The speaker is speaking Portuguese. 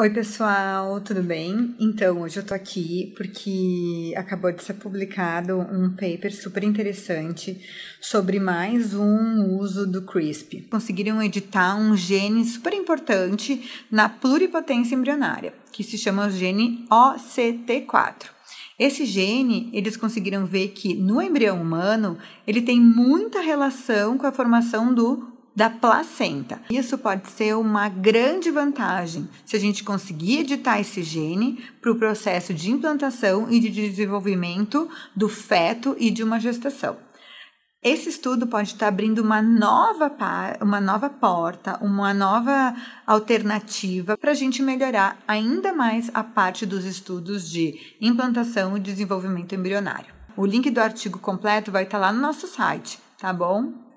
Oi, pessoal, tudo bem? Então, hoje eu tô aqui porque acabou de ser publicado um paper super interessante sobre mais um uso do CRISP. Conseguiram editar um gene super importante na pluripotência embrionária, que se chama o gene OCT4. Esse gene, eles conseguiram ver que no embrião humano, ele tem muita relação com a formação do da placenta. Isso pode ser uma grande vantagem se a gente conseguir editar esse gene para o processo de implantação e de desenvolvimento do feto e de uma gestação. Esse estudo pode estar tá abrindo uma nova, uma nova porta, uma nova alternativa para a gente melhorar ainda mais a parte dos estudos de implantação e desenvolvimento embrionário. O link do artigo completo vai estar tá lá no nosso site, tá bom?